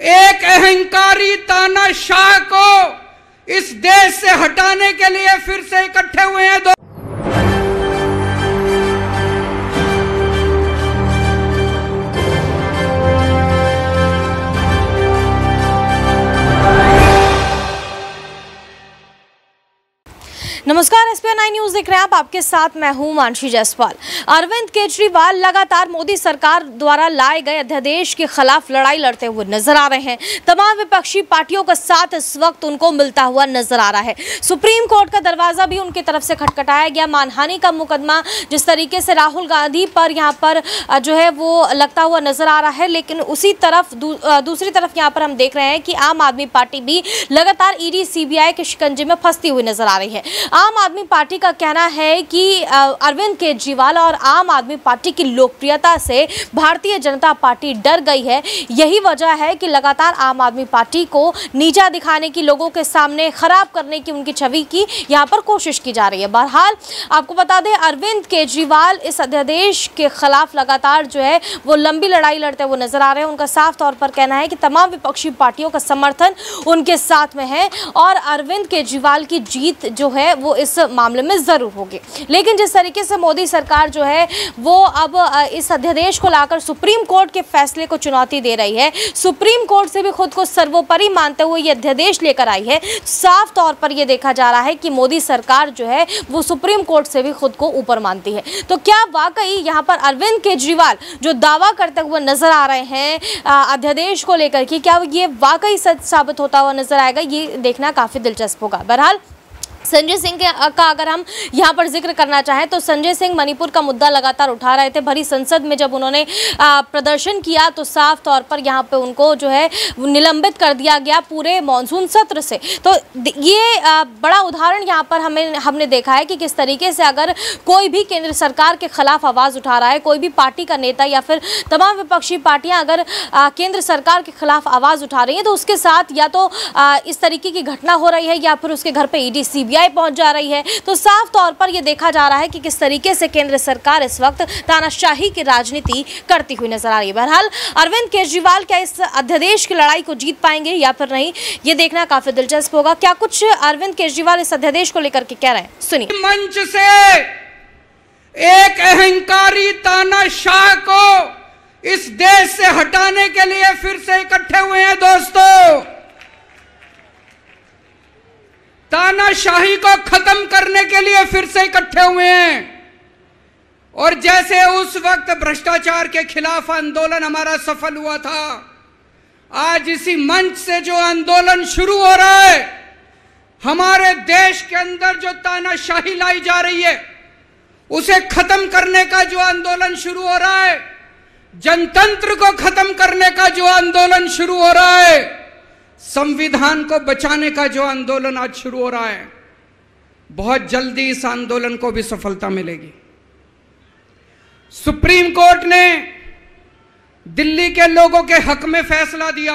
एक अहंकारी तानाशाह को इस देश से हटाने के लिए फिर से इकट्ठे हुए हैं दो नमस्कार एस पी न्यूज देख रहे हैं आप आपके साथ मैं हूं मानसी जायसवाल अरविंद केजरीवाल लगातार मोदी सरकार द्वारा लाए गए अध्यादेश के खिलाफ लड़ाई लड़ते हुए नजर आ रहे हैं तमाम विपक्षी पार्टियों का साथ इस वक्त उनको मिलता हुआ नजर आ रहा है सुप्रीम कोर्ट का दरवाजा भी उनकी तरफ से खटखटाया गया मानहानि का मुकदमा जिस तरीके से राहुल गांधी पर यहाँ पर जो है वो लगता हुआ नजर आ रहा है लेकिन उसी तरफ दू, दूसरी तरफ यहाँ पर हम देख रहे हैं कि आम आदमी पार्टी भी लगातार ईडी सी के शिकंजे में फंसती हुई नजर आ रही है आम आदमी पार्टी का कहना है कि अरविंद केजरीवाल और आम आदमी पार्टी की लोकप्रियता से भारतीय जनता पार्टी डर गई है यही वजह है कि लगातार आम आदमी पार्टी को नीचा दिखाने की लोगों के सामने खराब करने की उनकी छवि की यहाँ पर कोशिश की जा रही है बहरहाल आपको बता दें अरविंद केजरीवाल इस अध्यादेश के खिलाफ लगातार जो है वो लंबी लड़ाई लड़ते हुए नजर आ रहे हैं उनका साफ तौर पर कहना है कि तमाम विपक्षी पार्टियों का समर्थन उनके साथ में है और अरविंद केजरीवाल की जीत जो है वो इस मामले में ज़रूर होगी लेकिन जिस तरीके से मोदी सरकार जो है वो अब इस अध्यादेश को लाकर सुप्रीम कोर्ट के फैसले को चुनौती दे रही है सुप्रीम कोर्ट से भी खुद को सर्वोपरि मानते हुए ये अध्यादेश लेकर आई है साफ तौर पर यह देखा जा रहा है कि मोदी सरकार जो है वो सुप्रीम कोर्ट से भी खुद को ऊपर मानती है तो क्या वाकई यहाँ पर अरविंद केजरीवाल जो दावा करते हुए नजर आ रहे हैं अध्यादेश को लेकर कि क्या ये वाकई सच साबित होता हुआ नजर आएगा ये देखना काफ़ी दिलचस्प होगा बहरहाल संजय सिंह के का अगर हम यहाँ पर जिक्र करना चाहें तो संजय सिंह मणिपुर का मुद्दा लगातार उठा रहे थे भरी संसद में जब उन्होंने प्रदर्शन किया तो साफ तौर पर यहाँ पे उनको जो है निलंबित कर दिया गया पूरे मानसून सत्र से तो ये बड़ा उदाहरण यहाँ पर हमें हमने देखा है कि किस तरीके से अगर कोई भी केंद्र सरकार के खिलाफ आवाज़ उठा रहा है कोई भी पार्टी का नेता या फिर तमाम विपक्षी पार्टियाँ अगर केंद्र सरकार के खिलाफ आवाज़ उठा रही हैं तो उसके साथ या तो इस तरीके की घटना हो रही है या फिर उसके घर पर ई सीबीआई पहुंच जा रही है तो साफ तौर पर यह देखा जा रहा है कि किस तरीके से केंद्र सरकार इस वक्त तानाशाही की राजनीति करती हुई नजर आ रही है बहरहाल अरविंद केजरीवाल क्या इस अध्यादेश की लड़ाई को जीत पाएंगे या फिर नहीं ये देखना काफी दिलचस्प होगा क्या कुछ अरविंद केजरीवाल इस अध्यादेश को लेकर के कह रहे हैं सुनिए मंच से एक अहंकारी तानाशाह को इस देश से हटाने के लिए फिर से इकट्ठे हुए हैं दोस्तों तानाशाही को खत्म करने के लिए फिर से इकट्ठे हुए हैं और जैसे उस वक्त भ्रष्टाचार के खिलाफ आंदोलन हमारा सफल हुआ था आज इसी मंच से जो आंदोलन शुरू हो रहा है हमारे देश के अंदर जो तानाशाही लाई जा रही है उसे खत्म करने का जो आंदोलन शुरू हो रहा है जनतंत्र को खत्म करने का जो आंदोलन शुरू हो रहा है संविधान को बचाने का जो आंदोलन आज शुरू हो रहा है बहुत जल्दी इस आंदोलन को भी सफलता मिलेगी सुप्रीम कोर्ट ने दिल्ली के लोगों के हक में फैसला दिया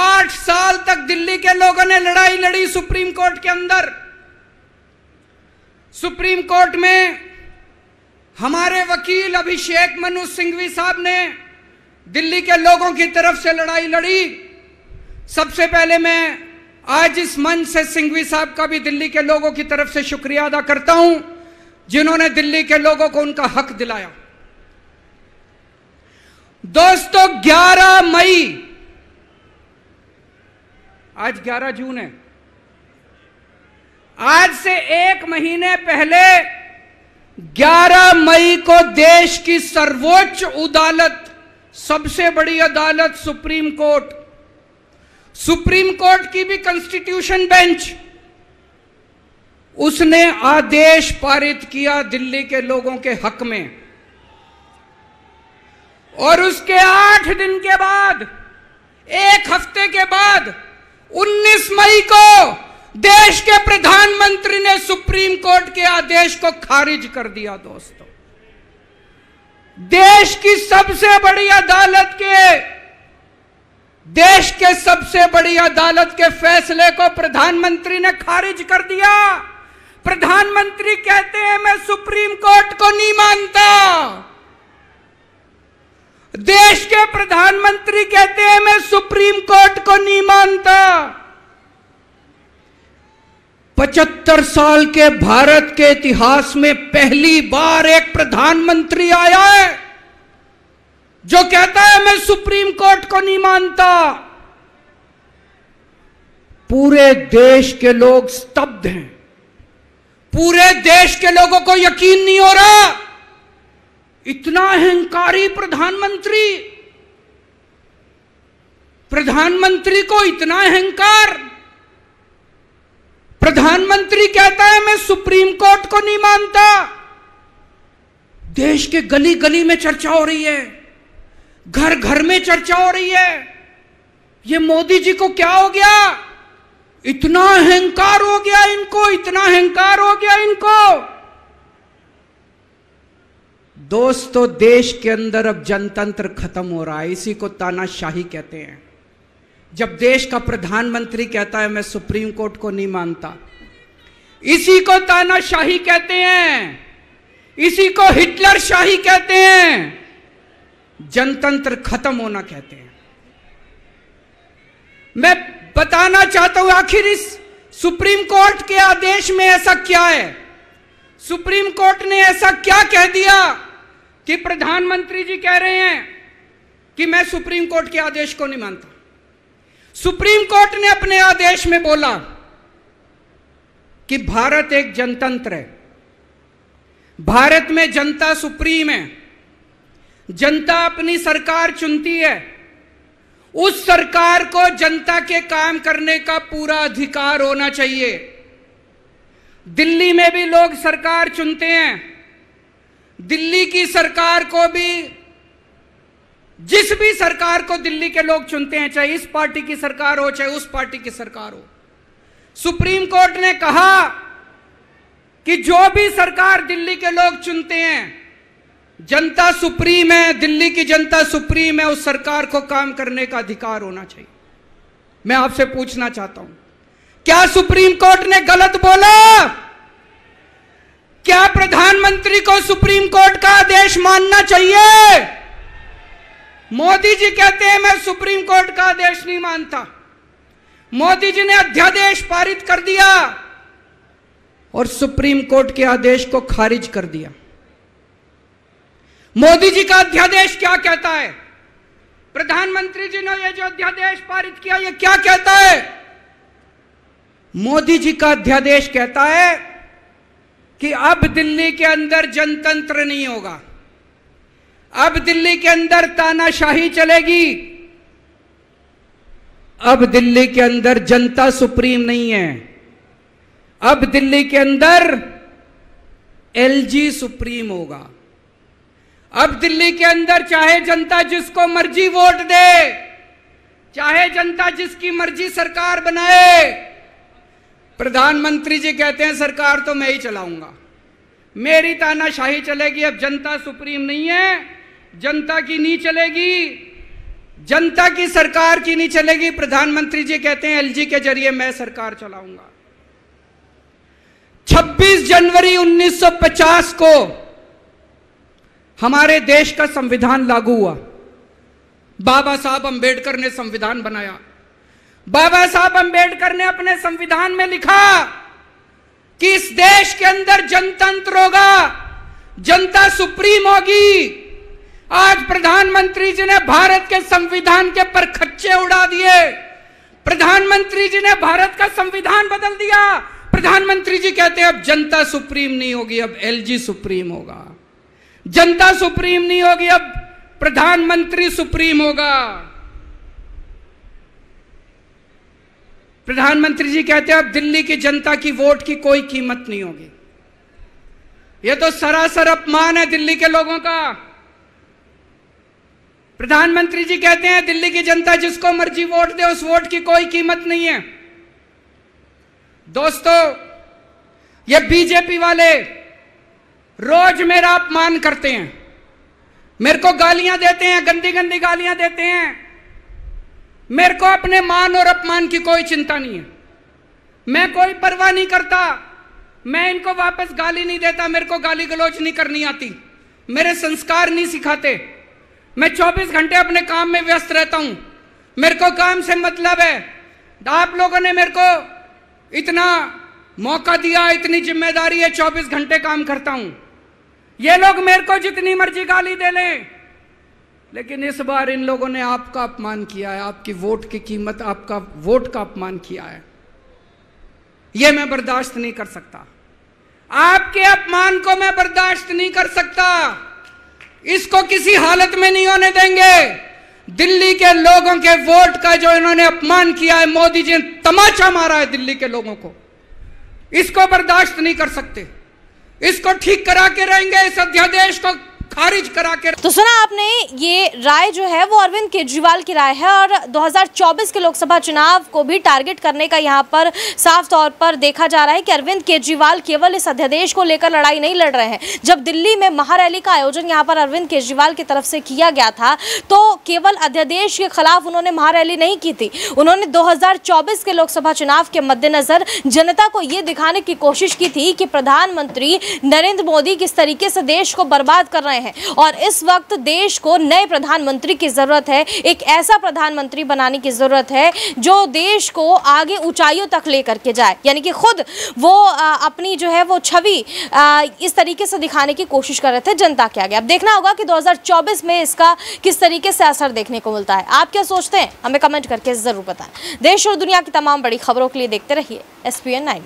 आठ साल तक दिल्ली के लोगों ने लड़ाई लड़ी सुप्रीम कोर्ट के अंदर सुप्रीम कोर्ट में हमारे वकील अभिषेक मनु सिंघवी साहब ने दिल्ली के लोगों की तरफ से लड़ाई लड़ी सबसे पहले मैं आज इस मन से सिंघवी साहब का भी दिल्ली के लोगों की तरफ से शुक्रिया अदा करता हूं जिन्होंने दिल्ली के लोगों को उनका हक दिलाया दोस्तों 11 मई आज 11 जून है आज से एक महीने पहले 11 मई को देश की सर्वोच्च अदालत सबसे बड़ी अदालत सुप्रीम कोर्ट सुप्रीम कोर्ट की भी कॉन्स्टिट्यूशन बेंच उसने आदेश पारित किया दिल्ली के लोगों के हक में और उसके आठ दिन के बाद एक हफ्ते के बाद 19 मई को देश के प्रधानमंत्री ने सुप्रीम कोर्ट के आदेश को खारिज कर दिया दोस्तों देश की सबसे बड़ी अदालत के देश के सबसे बड़ी अदालत के फैसले को प्रधानमंत्री ने खारिज कर दिया प्रधानमंत्री कहते हैं मैं सुप्रीम कोर्ट को नहीं मानता देश के प्रधानमंत्री कहते हैं मैं सुप्रीम कोर्ट को नहीं मानता पचहत्तर साल के भारत के इतिहास में पहली बार एक प्रधानमंत्री आया है जो कहता है मैं सुप्रीम कोर्ट को नहीं मानता पूरे देश के लोग स्तब्ध हैं पूरे देश के लोगों को यकीन नहीं हो रहा इतना अहंकारी प्रधानमंत्री प्रधानमंत्री को इतना अहंकार प्रधानमंत्री कहता है मैं सुप्रीम कोर्ट को नहीं मानता देश के गली गली में चर्चा हो रही है घर घर में चर्चा हो रही है ये मोदी जी को क्या हो गया इतना अहंकार हो गया इनको इतना अहंकार हो गया इनको दोस्तों देश के अंदर अब जनतंत्र खत्म हो रहा है इसी को तानाशाही कहते हैं जब देश का प्रधानमंत्री कहता है मैं सुप्रीम कोर्ट को नहीं मानता इसी को तानाशाही कहते हैं इसी को हिटलर शाही कहते हैं जनतंत्र खत्म होना कहते हैं मैं बताना चाहता हूं आखिर इस सुप्रीम कोर्ट के आदेश में ऐसा क्या है सुप्रीम कोर्ट ने ऐसा क्या कह दिया कि प्रधानमंत्री जी कह रहे हैं कि मैं सुप्रीम कोर्ट के आदेश को नहीं मानता सुप्रीम कोर्ट ने अपने आदेश में बोला कि भारत एक जनतंत्र है भारत में जनता सुप्रीम है जनता अपनी सरकार चुनती है उस सरकार को जनता के काम करने का पूरा अधिकार होना चाहिए दिल्ली में भी लोग सरकार चुनते हैं दिल्ली की सरकार को भी जिस भी सरकार को दिल्ली के लोग चुनते हैं चाहे इस पार्टी की सरकार हो चाहे उस पार्टी की सरकार हो सुप्रीम कोर्ट ने कहा कि जो भी सरकार दिल्ली के लोग चुनते हैं जनता सुप्रीम है दिल्ली की जनता सुप्रीम है उस सरकार को काम करने का अधिकार होना चाहिए मैं आपसे पूछना चाहता हूं क्या सुप्रीम कोर्ट ने गलत बोला क्या प्रधानमंत्री को सुप्रीम कोर्ट का आदेश मानना चाहिए मोदी जी कहते हैं मैं सुप्रीम कोर्ट का आदेश नहीं मानता मोदी जी ने अध्यादेश पारित कर दिया और सुप्रीम कोर्ट के आदेश को खारिज कर दिया मोदी जी का अध्यादेश क्या कहता है प्रधानमंत्री जी ने ये जो अध्यादेश पारित किया ये क्या कहता है मोदी जी का अध्यादेश कहता है कि अब दिल्ली के अंदर जनतंत्र नहीं होगा अब दिल्ली के अंदर तानाशाही चलेगी अब दिल्ली के अंदर जनता सुप्रीम नहीं है अब दिल्ली के अंदर एलजी सुप्रीम होगा अब दिल्ली के अंदर चाहे जनता जिसको मर्जी वोट दे चाहे जनता जिसकी मर्जी सरकार बनाए प्रधानमंत्री जी कहते हैं सरकार तो मैं ही चलाऊंगा मेरी तानाशाही चलेगी अब जनता सुप्रीम नहीं है जनता की नहीं चलेगी जनता की सरकार की नहीं चलेगी प्रधानमंत्री जी कहते हैं एलजी के जरिए मैं सरकार चलाऊंगा 26 जनवरी 1950 को हमारे देश का संविधान लागू हुआ बाबा साहब अंबेडकर ने संविधान बनाया बाबा साहब अंबेडकर ने अपने संविधान में लिखा कि इस देश के अंदर जनतंत्र होगा जनता सुप्रीम होगी आज प्रधानमंत्री जी ने भारत के संविधान के पर खच्चे उड़ा दिए प्रधानमंत्री जी ने भारत का संविधान बदल दिया प्रधानमंत्री जी कहते हैं अब जनता सुप्रीम नहीं होगी अब एलजी सुप्रीम होगा जनता सुप्रीम नहीं होगी अब प्रधानमंत्री सुप्रीम होगा प्रधानमंत्री जी कहते हैं अब दिल्ली की जनता की वोट की कोई कीमत नहीं होगी यह तो सरासर अपमान है दिल्ली के लोगों का प्रधानमंत्री जी कहते हैं दिल्ली की जनता जिसको मर्जी वोट दे उस वोट की कोई कीमत नहीं है दोस्तों ये बीजेपी वाले रोज मेरा अपमान करते हैं मेरे को गालियां देते हैं गंदी गंदी गालियां देते हैं मेरे को अपने मान और अपमान की कोई चिंता नहीं है मैं कोई परवाह नहीं करता मैं इनको वापस गाली नहीं देता मेरे को गाली गलौज नहीं करनी आती मेरे संस्कार नहीं सिखाते मैं 24 घंटे अपने काम में व्यस्त रहता हूं मेरे को काम से मतलब है आप लोगों ने मेरे को इतना मौका दिया इतनी जिम्मेदारी है 24 घंटे काम करता हूं ये लोग मेरे को जितनी मर्जी गाली दे लें लेकिन इस बार इन लोगों ने आपका अपमान किया है आपकी वोट की कीमत आपका वोट का अपमान किया है यह मैं बर्दाश्त नहीं कर सकता आपके अपमान को मैं बर्दाश्त नहीं कर सकता इसको किसी हालत में नहीं होने देंगे दिल्ली के लोगों के वोट का जो इन्होंने अपमान किया है मोदी जी ने तमाचा मारा है दिल्ली के लोगों को इसको बर्दाश्त नहीं कर सकते इसको ठीक करा के रहेंगे इस अध्यादेश को खारिज करा के तो सुना आपने ये राय जो है वो अरविंद केजरीवाल की राय है और 2024 के लोकसभा चुनाव को भी टारगेट करने का यहाँ पर साफ तौर पर देखा जा रहा है कि अरविंद केजरीवाल केवल इस अध्यादेश को लेकर लड़ाई नहीं लड़ रहे हैं जब दिल्ली में महारैली का आयोजन यहाँ पर अरविंद केजरीवाल की तरफ से किया गया था तो केवल अध्यादेश के खिलाफ उन्होंने महारैली नहीं की थी उन्होंने दो के लोकसभा चुनाव के मद्देनजर जनता को ये दिखाने की कोशिश की थी कि प्रधानमंत्री नरेंद्र मोदी किस तरीके से देश को बर्बाद कर रहे हैं हैं और इस वक्त देश को नए प्रधानमंत्री की ज़रूरत है एक ऐसा प्रधानमंत्री बनाने की ज़रूरत है जो देश को आगे ऊंचाइयों तक लेकर के जाए यानी कि खुद वो अपनी जो है वो छवि इस तरीके से दिखाने की कोशिश कर रहे थे जनता के आगे अब देखना होगा कि 2024 में इसका किस तरीके से असर देखने को मिलता है आप क्या सोचते हैं हमें कमेंट करके ज़रूर बताएं देश और दुनिया की तमाम बड़ी खबरों के लिए देखते रहिए एस पी